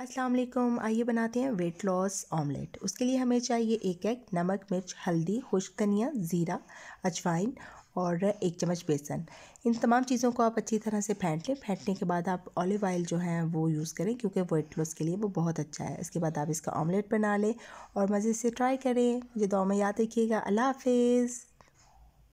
अस्सलाम वालेकुम आइए बनाते हैं वेट लॉस ऑमलेट उसके लिए हमें चाहिए एक एग नमक मिर्च हल्दी खुश्क धनिया ज़ीरा अजवाइन और एक चम्मच बेसन इन तमाम चीज़ों को आप अच्छी तरह से फेंट लें फेंटने के बाद आप ऑलिव ऑयल जो है वो यूज़ करें क्योंकि वेट लॉस के लिए वो बहुत अच्छा है इसके बाद आप इसका ऑमलेट बना लें और मज़े से ट्राई करें मुझे दो में याद रखिएगा अल्लाह हाफिज़